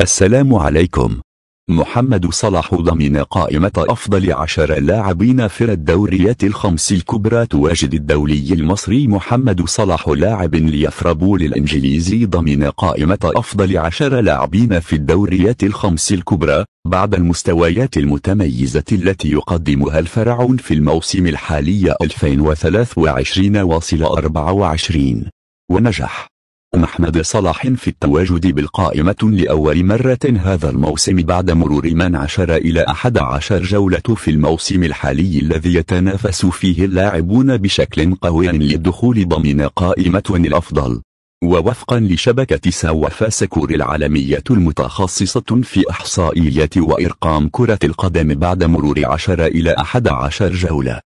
السلام عليكم محمد صلاح ضمن قائمة أفضل عشر لاعبين في الدوريات الخمس الكبرى تواجد الدولي المصري محمد صلاح لاعب ليفربول الإنجليزي ضمن قائمة أفضل عشر لاعبين في الدوريات الخمس الكبرى بعد المستويات المتميزة التي يقدمها الفرع في الموسم الحالي 2023 واصل 24 ونجح محمد صلاح في التواجد بالقائمة لأول مرة هذا الموسم بعد مرور من عشر إلى أحد عشر جولة في الموسم الحالي الذي يتنافس فيه اللاعبون بشكل قوي للدخول ضمن قائمة الأفضل ووفقا لشبكة سوافا سكور العالمية المتخصصة في إحصائيات وإرقام كرة القدم بعد مرور 10 إلى 11 جولة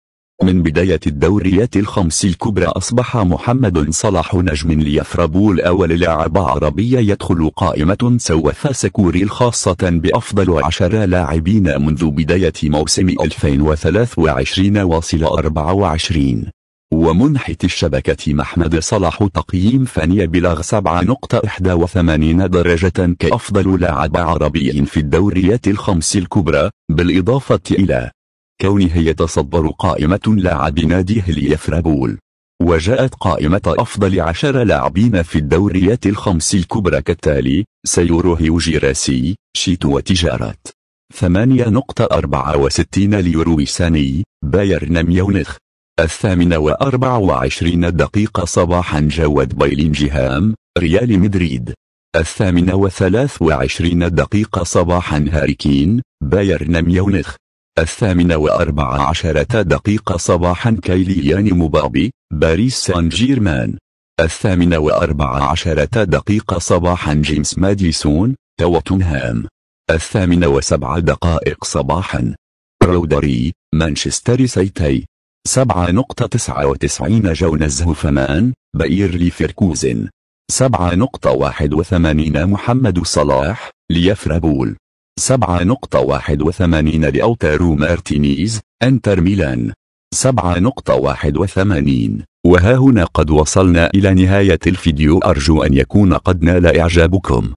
من بداية الدوريات الخمس الكبرى أصبح محمد صلاح نجم ليفربول أول لاعب عربي يدخل قائمة سوف سكوري الخاصة بأفضل عشر لاعبين منذ بداية موسم 2023 واصل 24 ومنحت الشبكة محمد صلاح تقييم فني بلغ 7.81 درجة كأفضل لاعب عربي في الدوريات الخمس الكبرى بالإضافة إلى كونه يتصدر قائمة لاعب ناديه ليفربول وجاءت قائمة أفضل عشر لاعبين في الدوريات الخمس الكبرى كالتالي سيورو هيوجي راسي شيت وتجارات 8.64 ليورو ساني بايرن ميونخ الثامنة وأربع وعشرين دقيقة صباحا جواد بايلينجهام ريال مدريد الثامنة وثلاث وعشرين دقيقة صباحا هاريكين بايرن ميونخ الثامنة وأربع عشرة دقيقة صباحا كيليان مبابي باريس سان جيرمان الثامنة وأربع عشرة دقيقة صباحا جيمس ماديسون توتنهام الثامنة وسبعة دقائق صباحا رودري مانشستر سيتي سبعة نقطة تسعة وتسعين جونز هوفمان بئير ليفركوزن سبعة نقطة واحد وثمانين محمد صلاح ليفربول 7.81 لأوتارو مارتينيز أنتر ميلان 7.81 وها هنا قد وصلنا إلى نهاية الفيديو أرجو أن يكون قد نال إعجابكم